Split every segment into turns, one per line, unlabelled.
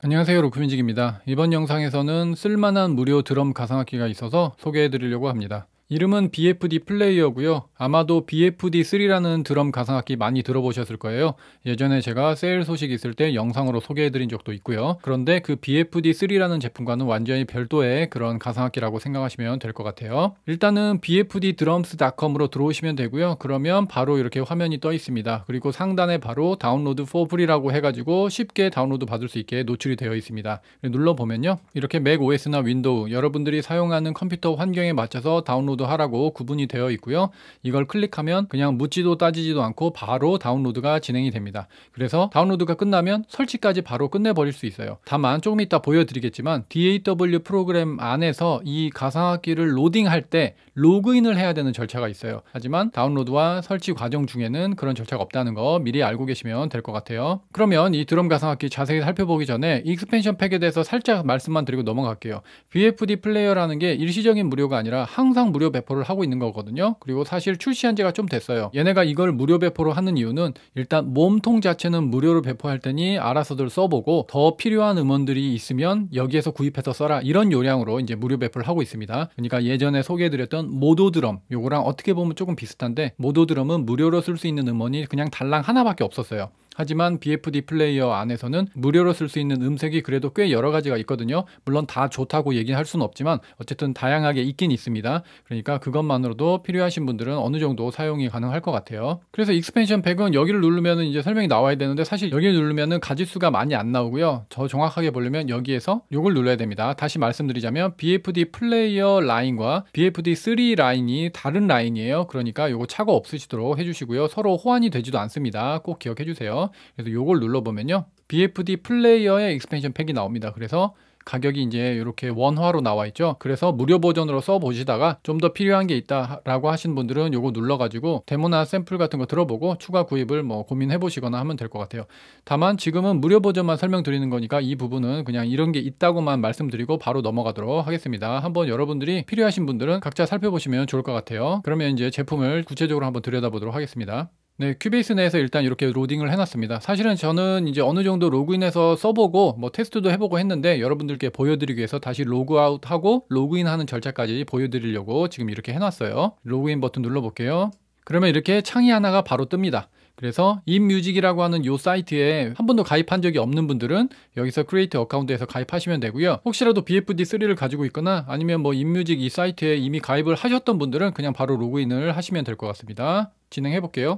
안녕하세요. 로크민직입니다 이번 영상에서는 쓸만한 무료 드럼 가상악기가 있어서 소개해 드리려고 합니다. 이름은 BFD 플레이어고요. 아마도 BFD3라는 드럼 가상악기 많이 들어보셨을 거예요. 예전에 제가 세일 소식 있을 때 영상으로 소개해드린 적도 있고요. 그런데 그 BFD3라는 제품과는 완전히 별도의 그런 가상악기라고 생각하시면 될 것 같아요. 일단은 bfddrums.com으로 들어오시면 되고요. 그러면 바로 이렇게 화면이 떠 있습니다. 그리고 상단에 바로 다운로드 for free라고 해가지고 쉽게 다운로드 받을 수 있게 노출이 되어 있습니다. 눌러보면요. 이렇게 맥OS나 윈도우 여러분들이 사용하는 컴퓨터 환경에 맞춰서 다운로드 다운로드 하라고 구분이 되어 있고요. 이걸 클릭하면 그냥 묻지도 따지지도 않고 바로 다운로드가 진행이 됩니다. 그래서 다운로드가 끝나면 설치까지 바로 끝내버릴 수 있어요. 다만 조금 이따 보여드리겠지만 DAW 프로그램 안에서 이 가상악기를 로딩할 때 로그인을 해야 되는 절차가 있어요. 하지만 다운로드와 설치 과정 중에는 그런 절차가 없다는 거 미리 알고 계시면 될 것 같아요. 그러면 이 드럼 가상악기 자세히 살펴보기 전에 익스펜션 팩에 대해서 살짝 말씀만 드리고 넘어갈게요. v f d 플레이어라는 게 일시적인 무료가 아니라 항상 무료 무료 배포를 하고 있는 거거든요. 그리고 사실 출시한 지가 좀 됐어요. 얘네가 이걸 무료 배포로 하는 이유는 일단 몸통 자체는 무료로 배포할 테니 알아서들 써보고 더 필요한 음원들이 있으면 여기에서 구입해서 써라 이런 요량으로 이제 무료 배포를 하고 있습니다. 그러니까 예전에 소개해드렸던 모도드럼 요거랑 어떻게 보면 조금 비슷한데 모도드럼은 무료로 쓸 수 있는 음원이 그냥 달랑 하나밖에 없었어요. 하지만 BFD 플레이어 안에서는 무료로 쓸 수 있는 음색이 그래도 꽤 여러 가지가 있거든요. 물론 다 좋다고 얘기는 할 수는 없지만 어쨌든 다양하게 있긴 있습니다. 그러니까 그것만으로도 필요하신 분들은 어느 정도 사용이 가능할 것 같아요. 그래서 익스펜션 100은 여기를 누르면 이제 설명이 나와야 되는데 사실 여기를 누르면 가지수가 많이 안 나오고요. 저 정확하게 보려면 여기에서 이걸 눌러야 됩니다. 다시 말씀드리자면 BFD 플레이어 라인과 BFD 3 라인이 다른 라인이에요. 그러니까 요거 차고 없으시도록 해주시고요. 서로 호환이 되지도 않습니다. 꼭 기억해 주세요. 그래서 요걸 눌러보면요. BFD 플레이어의 익스펜션 팩이 나옵니다. 그래서 가격이 이제 이렇게 원화로 나와 있죠 그래서 무료 버전으로 써보시다가 좀 더 필요한 게 있다 라고 하신 분들은 요거 눌러가지고 데모나 샘플 같은 거 들어보고 추가 구입을 뭐 고민해 보시거나 하면 될 것 같아요 다만 지금은 무료 버전만 설명드리는 거니까 이 부분은 그냥 이런 게 있다고만 말씀드리고 바로 넘어가도록 하겠습니다 한번 여러분들이 필요하신 분들은 각자 살펴보시면 좋을 것 같아요 그러면 이제 제품을 구체적으로 한번 들여다보도록 하겠습니다 네, 큐베이스 내에서 일단 이렇게 로딩을 해놨습니다. 사실은 저는 이제 어느 정도 로그인해서 써보고 뭐 테스트도 해보고 했는데 여러분들께 보여드리기 위해서 다시 로그아웃하고 로그인하는 절차까지 보여드리려고 지금 이렇게 해놨어요. 로그인 버튼 눌러볼게요. 그러면 이렇게 창이 하나가 바로 뜹니다. 그래서 인뮤직이라고 하는 요 사이트에 한 번도 가입한 적이 없는 분들은 여기서 크리에이트 어카운트에서 가입하시면 되고요. 혹시라도 BFD3를 가지고 있거나 아니면 뭐 인뮤직 이 사이트에 이미 가입을 하셨던 분들은 그냥 바로 로그인을 하시면 될 것 같습니다. 진행해 볼게요.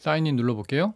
사인인 눌러볼게요.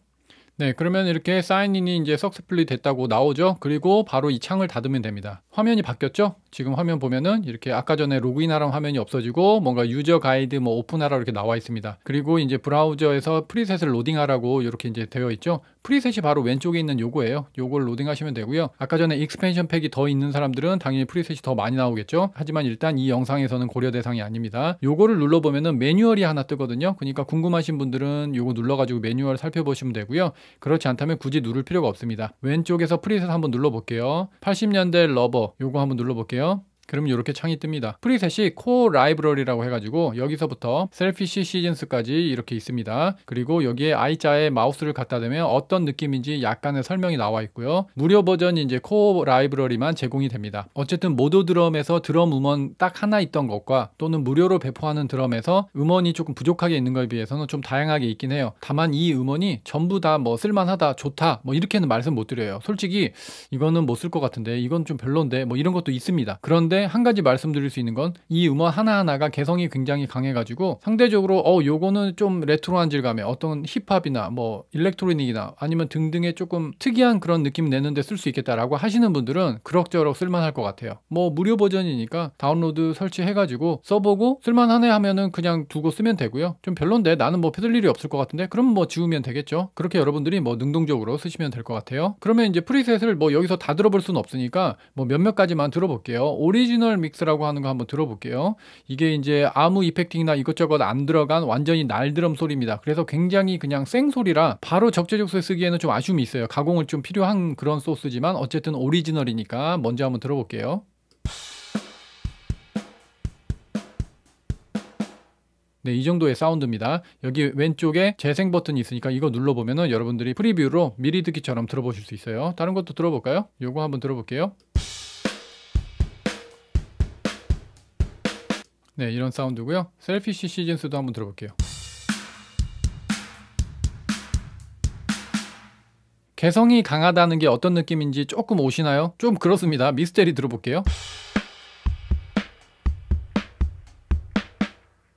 네, 그러면 이렇게 사인인이 이제 석스플릿 됐다고 나오죠. 그리고 바로 이 창을 닫으면 됩니다. 화면이 바뀌었죠? 지금 화면 보면은 이렇게 아까 전에 로그인하라는 화면이 없어지고 뭔가 유저 가이드 뭐 오픈하라 이렇게 나와 있습니다. 그리고 이제 브라우저에서 프리셋을 로딩하라고 이렇게 이제 되어 있죠. 프리셋이 바로 왼쪽에 있는 요거예요. 요걸 로딩하시면 되고요. 아까 전에 익스펜션 팩이 더 있는 사람들은 당연히 프리셋이 더 많이 나오겠죠. 하지만 일단 이 영상에서는 고려 대상이 아닙니다. 요거를 눌러보면은 매뉴얼이 하나 뜨거든요. 그러니까 궁금하신 분들은 요거 눌러가지고 매뉴얼 살펴보시면 되고요. 그렇지 않다면 굳이 누를 필요가 없습니다. 왼쪽에서 프리셋 한번 눌러볼게요. 80년대 러버 요거 한번 눌러볼게요. 그럼 이렇게 창이 뜹니다. 프리셋이 코어 라이브러리라고 해가지고 여기서부터 셀피쉬 시즌스까지 이렇게 있습니다. 그리고 여기에 I자에 마우스를 갖다 대면 어떤 느낌인지 약간의 설명이 나와 있고요. 무료 버전 이제 코어 라이브러리만 제공이 됩니다. 어쨌든 모드 드럼에서 드럼 음원 딱 하나 있던 것과 또는 무료로 배포하는 드럼에서 음원이 조금 부족하게 있는 것에 비해서는 좀 다양하게 있긴 해요. 다만 이 음원이 전부 다 뭐 쓸만하다, 좋다 뭐 이렇게는 말씀 못 드려요. 솔직히 이거는 못 쓸 것 같은데 이건 좀 별론데 뭐 이런 것도 있습니다. 그런데 근데 한 가지 말씀드릴 수 있는 건 이 음원 하나하나가 개성이 굉장히 강해가지고 상대적으로 어 요거는 좀 레트로한 질감에 어떤 힙합이나 뭐 일렉트로닉이나 아니면 등등의 조금 특이한 그런 느낌 내는데 쓸 수 있겠다라고 하시는 분들은 그럭저럭 쓸만할 것 같아요. 뭐 무료 버전이니까 다운로드 설치해가지고 써보고 쓸만하네 하면은 그냥 두고 쓰면 되고요. 좀 별론데 나는 뭐 펴들 일이 없을 것 같은데 그럼 뭐 지우면 되겠죠. 그렇게 여러분들이 뭐 능동적으로 쓰시면 될 것 같아요. 그러면 이제 프리셋을 뭐 여기서 다 들어볼 수는 없으니까 뭐 몇몇 가지만 들어볼게요. 오리 오리지널 믹스라고 하는 거 한번 들어볼게요. 이게 이제 아무 이펙팅이나 이것저것 안 들어간 완전히 날드럼 소리입니다. 그래서 굉장히 그냥 생소리라 바로 적재적소에 쓰기에는 좀 아쉬움이 있어요. 가공을 좀 필요한 그런 소스지만 어쨌든 오리지널이니까 먼저 한번 들어볼게요. 네, 이 정도의 사운드입니다. 여기 왼쪽에 재생 버튼이 있으니까 이거 눌러보면 여러분들이 프리뷰로 미리 듣기처럼 들어보실 수 있어요. 다른 것도 들어볼까요? 요거 한번 들어볼게요. 네 이런 사운드고요 셀피쉬 시즌스도 한번 들어볼게요 개성이 강하다는 게 어떤 느낌인지 조금 오시나요? 좀 그렇습니다 미스테리 들어볼게요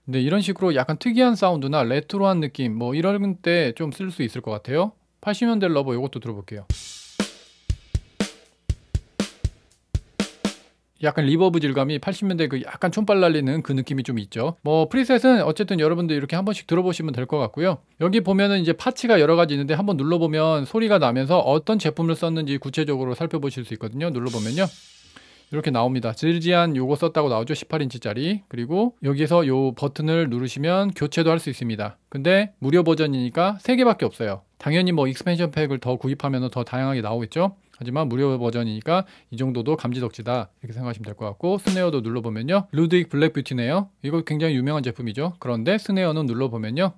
네 이런 식으로 약간 특이한 사운드나 레트로한 느낌 뭐 이런 때 좀 쓸 수 있을 것 같아요 80년대 러버 이것도 들어볼게요 약간 리버브 질감이 80년대 그 약간 촌발 날리는 그 느낌이 좀 있죠. 뭐 프리셋은 어쨌든 여러분들 이렇게 한 번씩 들어보시면 될 것 같고요. 여기 보면은 이제 파츠가 여러 가지 있는데 한 번 눌러보면 소리가 나면서 어떤 제품을 썼는지 구체적으로 살펴보실 수 있거든요. 눌러보면요. 이렇게 나옵니다. 질지한 요거 썼다고 나오죠. 18인치짜리. 그리고 여기서 에요 버튼을 누르시면 교체도 할 수 있습니다. 근데 무료 버전이니까 3개밖에 없어요. 당연히 뭐 익스펜션 팩을 더 구입하면 더 다양하게 나오겠죠. 하지만 무료 버전이니까 이 정도도 감지덕지다 이렇게 생각하시면 될 것 같고 스네어도 눌러보면요 루드익 블랙 뷰티네요 이거 굉장히 유명한 제품이죠 그런데 스네어는 눌러보면요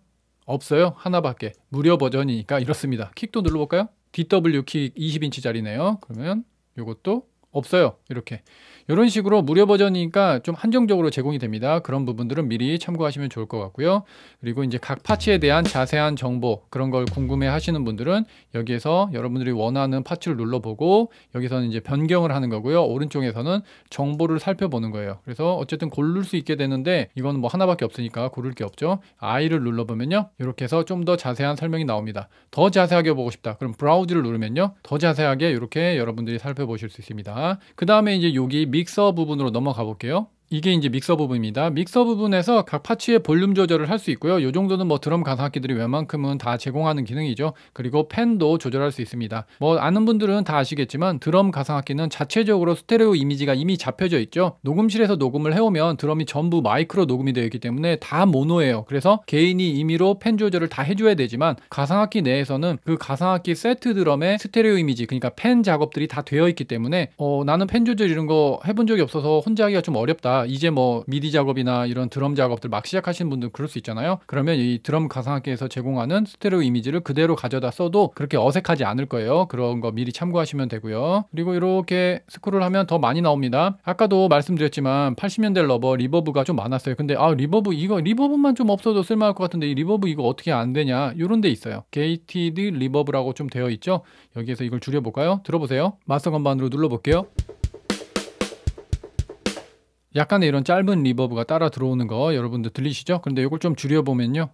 없어요 하나밖에 무료 버전이니까 이렇습니다 킥도 눌러볼까요 DW 킥 20인치짜리네요 그러면 이것도 없어요. 이렇게 이런 식으로 무료 버전이니까 좀 한정적으로 제공이 됩니다. 그런 부분들은 미리 참고하시면 좋을 것 같고요. 그리고 이제 각 파츠에 대한 자세한 정보 그런 걸 궁금해 하시는 분들은 여기에서 여러분들이 원하는 파츠를 눌러보고 여기서는 이제 변경을 하는 거고요. 오른쪽에서는 정보를 살펴보는 거예요. 그래서 어쨌든 고를 수 있게 되는데 이건 뭐 하나밖에 없으니까 고를 게 없죠. I를 눌러보면요. 이렇게 해서 좀 더 자세한 설명이 나옵니다. 더 자세하게 보고 싶다. 그럼 브라우즈를 누르면요. 더 자세하게 이렇게 여러분들이 살펴보실 수 있습니다. 그 다음에 이제 여기 미 믹서 부분으로 넘어가 볼게요. 이게 이제 믹서 부분입니다. 믹서 부분에서 각 파츠의 볼륨 조절을 할 수 있고요. 이 정도는 뭐 드럼 가상악기들이 웬만큼은 다 제공하는 기능이죠. 그리고 팬도 조절할 수 있습니다. 뭐 아는 분들은 다 아시겠지만 드럼 가상악기는 자체적으로 스테레오 이미지가 이미 잡혀져 있죠. 녹음실에서 녹음을 해오면 드럼이 전부 마이크로 녹음이 되어 있기 때문에 다 모노예요. 그래서 개인이 임의로 팬 조절을 다 해줘야 되지만 가상악기 내에서는 그 가상악기 세트 드럼의 스테레오 이미지 그러니까 팬 작업들이 다 되어 있기 때문에 어, 나는 팬 조절 이런 거 해본 적이 없어서 혼자 하기가 좀 어렵다. 이제 뭐 미디 작업이나 이런 드럼 작업들 막 시작하시는 분들 그럴 수 있잖아요. 그러면 이 드럼 가상악기에서 제공하는 스테레오 이미지를 그대로 가져다 써도 그렇게 어색하지 않을 거예요. 그런 거 미리 참고하시면 되고요. 그리고 이렇게 스크롤 하면 더 많이 나옵니다. 아까도 말씀드렸지만 80년대 러버 리버브가 좀 많았어요. 근데 아 리버브 이거 리버브만 좀 없어도 쓸만할 것 같은데 이 리버브 이거 어떻게 안 되냐 이런 데 있어요. 게이티드 리버브라고 좀 되어 있죠. 여기에서 이걸 줄여볼까요? 들어보세요. 마스터 건반으로 눌러볼게요. 약간의 이런 짧은 리버브가 따라 들어오는 거 여러분들 들리시죠? 근데 이걸 좀 줄여보면요.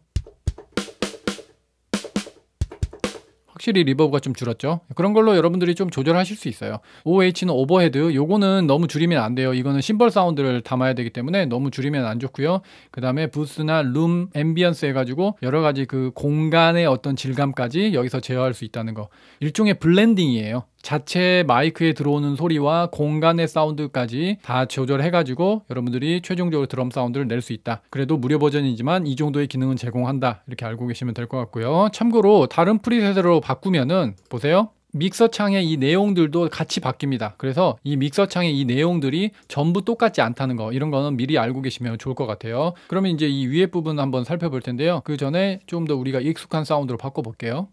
확실히 리버브가 좀 줄었죠 그런 걸로 여러분들이 좀 조절하실 수 있어요 OH는 오버헤드 요거는 너무 줄이면 안 돼요 이거는 심벌 사운드를 담아야 되기 때문에 너무 줄이면 안 좋고요 그 다음에 부스나 룸, 앰비언스 해가지고 여러 가지 그 공간의 어떤 질감까지 여기서 제어할 수 있다는 거 일종의 블렌딩이에요 자체 마이크에 들어오는 소리와 공간의 사운드까지 다 조절해가지고 여러분들이 최종적으로 드럼 사운드를 낼 수 있다. 그래도 무료 버전이지만 이 정도의 기능은 제공한다. 이렇게 알고 계시면 될 것 같고요. 참고로 다른 프리셋으로 바꾸면은 보세요. 믹서 창의 이 내용들도 같이 바뀝니다. 그래서 이 믹서 창의 이 내용들이 전부 똑같지 않다는 거 이런 거는 미리 알고 계시면 좋을 것 같아요. 그러면 이제 이 위에 부분 한번 살펴볼 텐데요. 그 전에 좀 더 우리가 익숙한 사운드로 바꿔볼게요.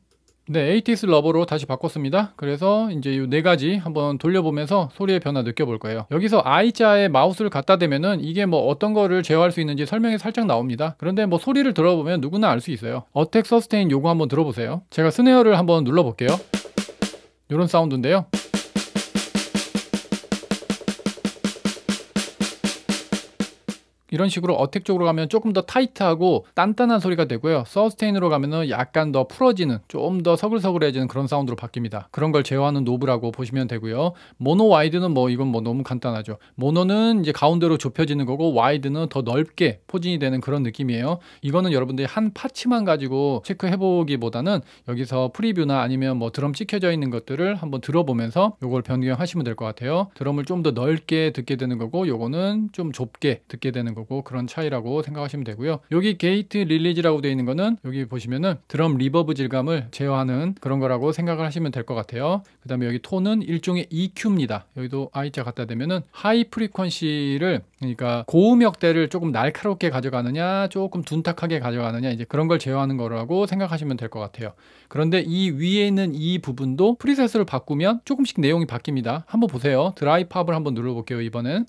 네, ATS 러버로 다시 바꿨습니다. 그래서 이제 이 네 가지 한번 돌려보면서 소리의 변화 느껴볼 거예요. 여기서 I자에 마우스를 갖다 대면은 이게 뭐 어떤 거를 제어할 수 있는지 설명이 살짝 나옵니다. 그런데 뭐 소리를 들어보면 누구나 알 수 있어요. 어택 서스테인 요거 한번 들어보세요. 제가 스네어를 한번 눌러볼게요. 요런 사운드인데요. 이런 식으로 어택 쪽으로 가면 조금 더 타이트하고 단단한 소리가 되고요. 서스테인으로 가면은 약간 더 풀어지는 좀 더 서글서글해지는 그런 사운드로 바뀝니다. 그런 걸 제어하는 노브라고 보시면 되고요. 모노 와이드는 뭐 이건 뭐 너무 간단하죠. 모노는 이제 가운데로 좁혀지는 거고 와이드는 더 넓게 포진이 되는 그런 느낌이에요. 이거는 여러분들이 한 파츠만 가지고 체크해 보기보다는 여기서 프리뷰나 아니면 뭐 드럼 찍혀져 있는 것들을 한번 들어보면서 요걸 변경하시면 될 것 같아요. 드럼을 좀 더 넓게 듣게 되는 거고 요거는 좀 좁게 듣게 되는 거고 거고 그런 차이라고 생각하시면 되고요. 여기 게이트 릴리즈라고 되어 있는 거는 여기 보시면은 드럼 리버브 질감을 제어하는 그런 거라고 생각을 하시면 될 것 같아요. 그 다음에 여기 톤은 일종의 EQ입니다. 여기도 I자 갖다 대면은 하이 프리퀀시를 그러니까 고음역대를 조금 날카롭게 가져가느냐 조금 둔탁하게 가져가느냐 이제 그런 걸 제어하는 거라고 생각하시면 될 것 같아요. 그런데 이 위에 있는 이 부분도 프리셋을 바꾸면 조금씩 내용이 바뀝니다. 한번 보세요. 드라이 팝을 한번 눌러볼게요. 이번엔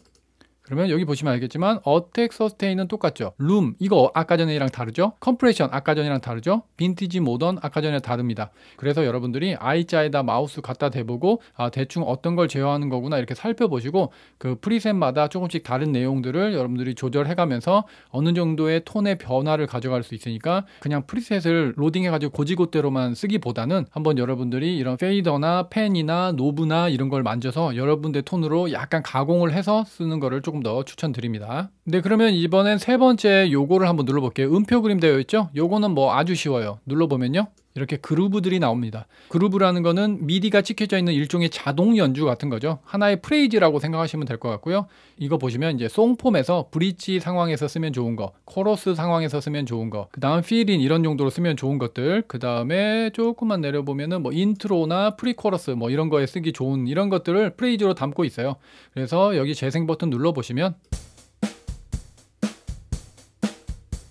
그러면 여기 보시면 알겠지만 어택 서스테인은 똑같죠. 룸 이거 아까 전에랑 다르죠. 컴프레션 아까 전이랑 다르죠. 빈티지 모던 아까 전에 다릅니다. 그래서 여러분들이 I자에다 마우스 갖다 대보고 아, 대충 어떤 걸 제어하는 거구나 이렇게 살펴보시고 그 프리셋마다 조금씩 다른 내용들을 여러분들이 조절해가면서 어느 정도의 톤의 변화를 가져갈 수 있으니까 그냥 프리셋을 로딩해가지고 고지고대로만 쓰기보다는 한번 여러분들이 이런 페이더나 펜이나 노브나 이런 걸 만져서 여러분들 의 톤으로 약간 가공을 해서 쓰는 거를 조금 조금 더 추천드립니다. 네, 그러면 이번엔 세 번째 요거를 한번 눌러볼게요. 음표 그림 되어 있죠? 요거는 뭐 아주 쉬워요. 눌러보면요. 이렇게 그루브들이 나옵니다. 그루브라는 거는 미디가 찍혀져 있는 일종의 자동 연주 같은 거죠. 하나의 프레이즈라고 생각하시면 될 것 같고요. 이거 보시면 이제 송폼에서 브릿지 상황에서 쓰면 좋은 거, 코러스 상황에서 쓰면 좋은 거, 그 다음 필인 이런 용도로 쓰면 좋은 것들, 그 다음에 조금만 내려보면은 뭐 인트로나 프리코러스 뭐 이런 거에 쓰기 좋은 이런 것들을 프레이즈로 담고 있어요. 그래서 여기 재생 버튼 눌러보시면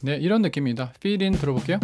네, 이런 느낌입니다. 필인 들어볼게요.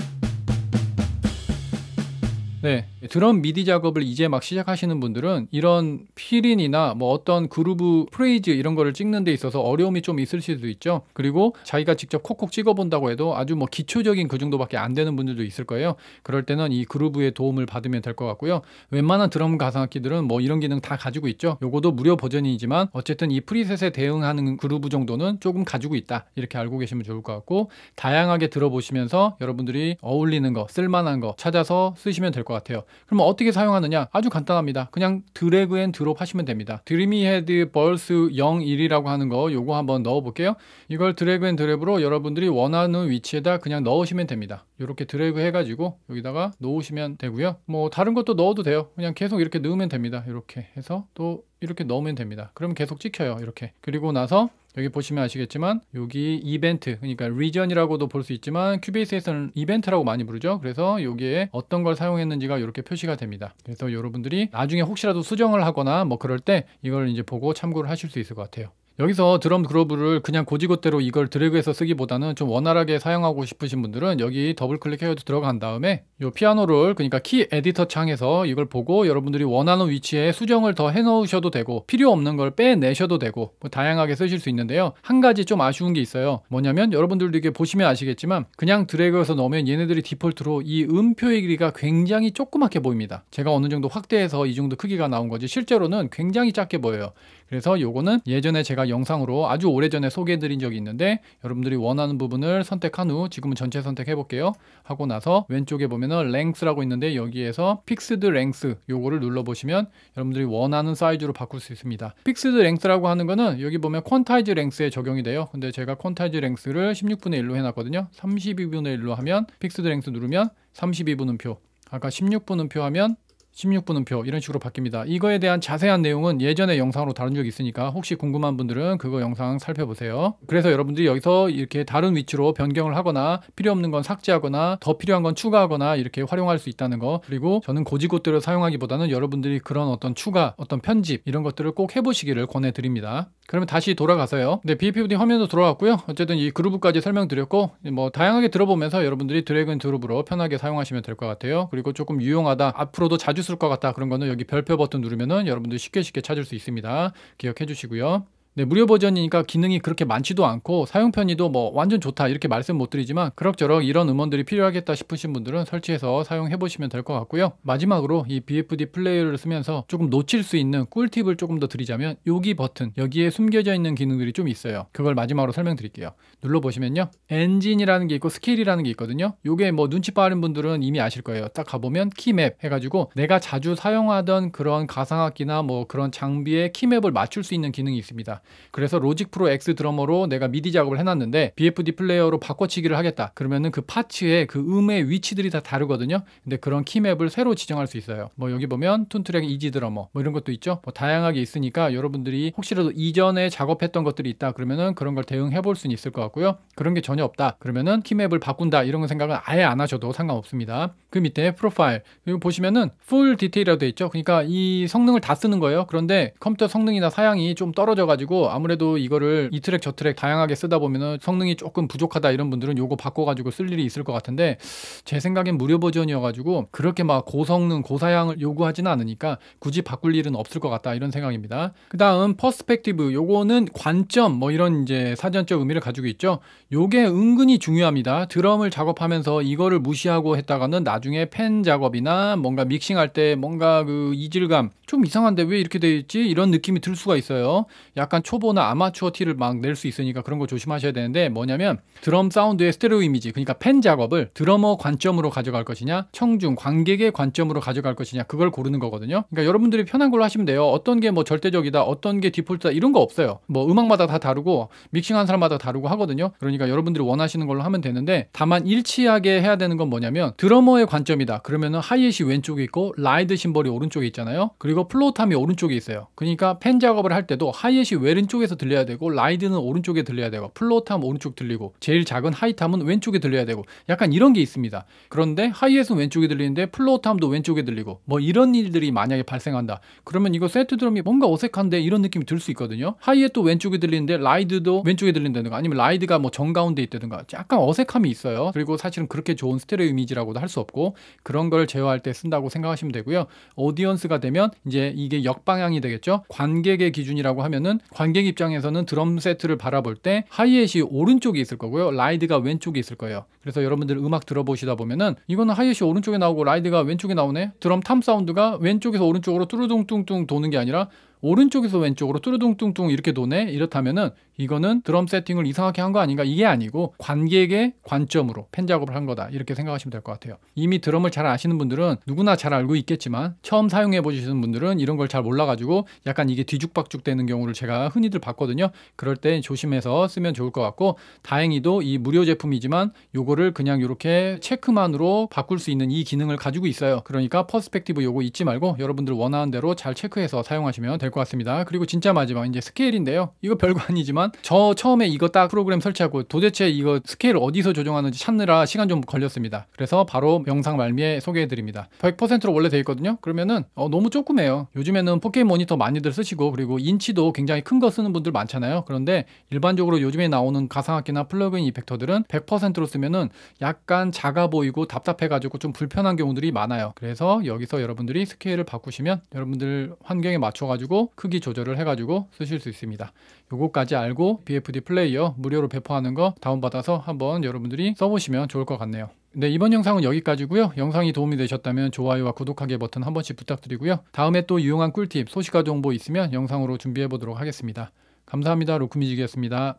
네. 드럼 미디 작업을 이제 막 시작하시는 분들은 이런 필인이나 뭐 어떤 그루브 프레이즈 이런 거를 찍는 데 있어서 어려움이 좀 있을 수도 있죠. 그리고 자기가 직접 콕콕 찍어본다고 해도 아주 뭐 기초적인 그 정도밖에 안 되는 분들도 있을 거예요. 그럴 때는 이 그루브의 도움을 받으면 될 것 같고요. 웬만한 드럼 가상악기들은 뭐 이런 기능 다 가지고 있죠. 요거도 무료 버전이지만 어쨌든 이 프리셋에 대응하는 그루브 정도는 조금 가지고 있다. 이렇게 알고 계시면 좋을 것 같고 다양하게 들어보시면서 여러분들이 어울리는 거, 쓸만한 거 찾아서 쓰시면 될 것 같아요. 것 같아요. 그럼 어떻게 사용하느냐? 아주 간단합니다. 그냥 드래그 앤 드롭 하시면 됩니다. 드리미 헤드 벌스 01이라고 하는 거 요거 한번 넣어 볼게요. 이걸 드래그 앤 드랩으로 여러분들이 원하는 위치에다 그냥 넣으시면 됩니다. 이렇게 드래그 해가지고 여기다가 놓으시면 되고요. 뭐 다른 것도 넣어도 돼요. 그냥 계속 이렇게 넣으면 됩니다. 이렇게 해서 또 이렇게 넣으면 됩니다. 그럼 계속 찍혀요. 이렇게. 그리고 나서 여기 보시면 아시겠지만 여기 이벤트 그러니까 리전이라고도 볼 수 있지만 큐베이스에서는 이벤트라고 많이 부르죠 그래서 여기에 어떤 걸 사용했는지가 이렇게 표시가 됩니다 그래서 여러분들이 나중에 혹시라도 수정을 하거나 뭐 그럴 때 이걸 이제 보고 참고를 하실 수 있을 것 같아요 여기서 드럼 그로브를 그냥 고지고대로 이걸 드래그해서 쓰기보다는 좀 원활하게 사용하고 싶으신 분들은 여기 더블 클릭해서 들어간 다음에 이 피아노를 그러니까 키 에디터 창에서 이걸 보고 여러분들이 원하는 위치에 수정을 더 해놓으셔도 되고 필요 없는 걸 빼내셔도 되고 뭐 다양하게 쓰실 수 있는데요. 한 가지 좀 아쉬운 게 있어요. 뭐냐면 여러분들도 이게 보시면 아시겠지만 그냥 드래그해서 넣으면 얘네들이 디폴트로 이 음표의 길이가 굉장히 조그맣게 보입니다. 제가 어느 정도 확대해서 이 정도 크기가 나온 거지 실제로는 굉장히 작게 보여요. 그래서 요거는 예전에 제가 영상으로 아주 오래전에 소개해드린 적이 있는데 여러분들이 원하는 부분을 선택한 후 지금은 전체 선택해볼게요. 하고 나서 왼쪽에 보면은 랭스라고 있는데 여기에서 픽스드 랭스 요거를 눌러보시면 여러분들이 원하는 사이즈로 바꿀 수 있습니다. 픽스드 랭스라고 하는 거는 여기 보면 퀀타이즈 랭스에 적용이 돼요. 근데 제가 퀀타이즈 랭스를 16분의 1로 해놨거든요. 32분의 1로 하면 픽스드 랭스 누르면 32분음표 아까 16분음표 하면 16분음표 이런 식으로 바뀝니다. 이거에 대한 자세한 내용은 예전에 영상으로 다룬 적이 있으니까 혹시 궁금한 분들은 그거 영상 살펴보세요. 그래서 여러분들이 여기서 이렇게 다른 위치로 변경을 하거나 필요 없는 건 삭제하거나 더 필요한 건 추가하거나 이렇게 활용할 수 있다는 거 그리고 저는 고지곳대로 사용하기보다는 여러분들이 그런 어떤 추가 어떤 편집 이런 것들을 꼭 해보시기를 권해드립니다. 그러면 다시 돌아가서요. 네, BPOD 화면도 돌아왔고요. 어쨌든 이 그루브까지 설명드렸고 뭐 다양하게 들어보면서 여러분들이 드래그 앤 드롭으로 편하게 사용하시면 될 것 같아요. 그리고 조금 유용하다. 앞으로도 자주 것 같다 그런 거는 여기 별표 버튼 누르면은 여러분들 쉽게 쉽게 찾을 수 있습니다. 기억해 주시고요. 네, 무료 버전이니까 기능이 그렇게 많지도 않고 사용 편의도 뭐 완전 좋다 이렇게 말씀 못 드리지만 그럭저럭 이런 음원들이 필요하겠다 싶으신 분들은 설치해서 사용해 보시면 될 것 같고요. 마지막으로 이 BFD 플레이어를 쓰면서 조금 놓칠 수 있는 꿀팁을 조금 더 드리자면 여기 버튼 여기에 숨겨져 있는 기능들이 좀 있어요. 그걸 마지막으로 설명드릴게요. 눌러 보시면요. 엔진이라는 게 있고 스킬이라는 게 있거든요. 요게 뭐 눈치 빠른 분들은 이미 아실 거예요. 딱 가보면 키맵 해가지고 내가 자주 사용하던 그런 가상악기나 뭐 그런 장비의 키맵을 맞출 수 있는 기능이 있습니다. 그래서 로직 프로 X 드러머로 내가 미디 작업을 해놨는데 BFD 플레이어로 바꿔치기를 하겠다. 그러면은 그 파츠의 그 음의 위치들이 다 다르거든요. 근데 그런 키맵을 새로 지정할 수 있어요. 뭐 여기 보면 툰트랙 이지 드러머 뭐 이런 것도 있죠. 뭐 다양하게 있으니까 여러분들이 혹시라도 이전에 작업했던 것들이 있다 그러면은 그런 걸 대응해 볼 수는 있을 것 같고요. 그런 게 전혀 없다. 그러면은 키맵을 바꾼다 이런 생각은 아예 안 하셔도 상관없습니다. 그 밑에 프로파일 여기 보시면은 풀 디테일이라고 돼 있죠. 그러니까 이 성능을 다 쓰는 거예요. 그런데 컴퓨터 성능이나 사양이 좀 떨어져 가지고 아무래도 이거를 이 트랙 저 트랙 다양하게 쓰다 보면은 성능이 조금 부족하다 이런 분들은 요거 바꿔가지고 쓸 일이 있을 것 같은데 제 생각엔 무료 버전이어가지고 그렇게 막 고성능 고사양을 요구하지는 않으니까 굳이 바꿀 일은 없을 것 같다 이런 생각입니다. 그 다음 퍼스펙티브 요거는 관점 뭐 이런 이제 사전적 의미를 가지고 있죠. 요게 은근히 중요합니다. 드럼을 작업하면서 이거를 무시하고 했다가는 나중에 펜 작업이나 뭔가 믹싱할 때 뭔가 그 이질감 좀 이상한데 왜 이렇게 되어 있지 이런 느낌이 들 수가 있어요. 약간 약간 초보나 아마추어 티를 막 낼 수 있으니까 그런 거 조심하셔야 되는데 뭐냐면 드럼 사운드의 스테레오 이미지 그러니까 펜 작업을 드러머 관점으로 가져갈 것이냐 청중 관객의 관점으로 가져갈 것이냐 그걸 고르는 거거든요 그러니까 여러분들이 편한 걸로 하시면 돼요 어떤 게 뭐 절대적이다 어떤 게 디폴트다 이런 거 없어요 뭐 음악마다 다 다르고 믹싱한 사람마다 다르고 하거든요 그러니까 여러분들이 원하시는 걸로 하면 되는데 다만 일치하게 해야 되는 건 뭐냐면 드러머의 관점이다 그러면은 하이햇이 왼쪽에 있고 라이드 심벌이 오른쪽에 있잖아요 그리고 플로우탐이 오른쪽에 있어요 그러니까 펜 작업을 할 때도 하이햇이 왼쪽에서 들려야 되고 라이드는 오른쪽에 들려야 되고 플로탐 오른쪽 들리고 제일 작은 하이탐은 왼쪽에 들려야 되고 약간 이런 게 있습니다. 그런데 하이햇은 왼쪽에 들리는데 플로탐도 왼쪽에 들리고 뭐 이런 일들이 만약에 발생한다. 그러면 이거 세트 드럼이 뭔가 어색한데 이런 느낌이 들 수 있거든요. 하이햇도 왼쪽에 들리는데 라이드도 왼쪽에 들린다든가 아니면 라이드가 뭐 정가운데 있다든가 약간 어색함이 있어요. 그리고 사실은 그렇게 좋은 스테레오 이미지라고도 할 수 없고 그런 걸 제어할 때 쓴다고 생각하시면 되고요. 오디언스가 되면 이제 이게 역방향이 되겠죠. 관객의 기준이라고 하면은 관객 입장에서는 드럼 세트를 바라볼 때 하이햇이 오른쪽에 있을 거고요. 라이드가 왼쪽에 있을 거예요. 그래서 여러분들 음악 들어보시다 보면은 이거는 하이햇이 오른쪽에 나오고 라이드가 왼쪽에 나오네. 드럼 탐 사운드가 왼쪽에서 오른쪽으로 뚜루둥뚱뚱 도는 게 아니라 오른쪽에서 왼쪽으로 뚜루둥뚱뚱 이렇게 도네 이렇다면은 이거는 드럼 세팅을 이상하게 한 거 아닌가 이게 아니고 관객의 관점으로 펜 작업을 한 거다 이렇게 생각하시면 될 것 같아요 이미 드럼을 잘 아시는 분들은 누구나 잘 알고 있겠지만 처음 사용해 보시는 분들은 이런 걸 잘 몰라 가지고 약간 이게 뒤죽박죽 되는 경우를 제가 흔히들 봤거든요 그럴 땐 조심해서 쓰면 좋을 것 같고 다행히도 이 무료 제품이지만 요거를 그냥 이렇게 체크만으로 바꿀 수 있는 이 기능을 가지고 있어요 그러니까 퍼스펙티브 요거 잊지 말고 여러분들 원하는 대로 잘 체크해서 사용하시면 될 될것 같습니다. 그리고 진짜 마지막 이제 스케일인데요. 이거 별거 아니지만 저 처음에 이거 딱 프로그램 설치하고 도대체 이거 스케일 어디서 조정하는지 찾느라 시간 좀 걸렸습니다. 그래서 바로 영상 말미에 소개해드립니다. 100%로 원래 돼 있거든요. 그러면은 어, 너무 조그매요. 요즘에는 4K 모니터 많이들 쓰시고 그리고 인치도 굉장히 큰 거 쓰는 분들 많잖아요. 그런데 일반적으로 요즘에 나오는 가상악기나 플러그인 이펙터들은 100%로 쓰면은 약간 작아 보이고 답답해가지고 좀 불편한 경우들이 많아요. 그래서 여기서 여러분들이 스케일을 바꾸시면 여러분들 환경에 맞춰가지고 해가지고 뭐 크기 조절을 해가지고 쓰실 수 있습니다. 요거까지 알고 BFD 플레이어 무료로 배포하는 거 다운받아서 한번 여러분들이 써보시면 좋을 것 같네요. 네 이번 영상은 여기까지고요. 영상이 도움이 되셨다면 좋아요와 구독하기 버튼 한 번씩 부탁드리고요. 다음에 또 유용한 꿀팁, 소식과 정보 있으면 영상으로 준비해 보도록 하겠습니다. 감사합니다. 로크뮤직이었습니다.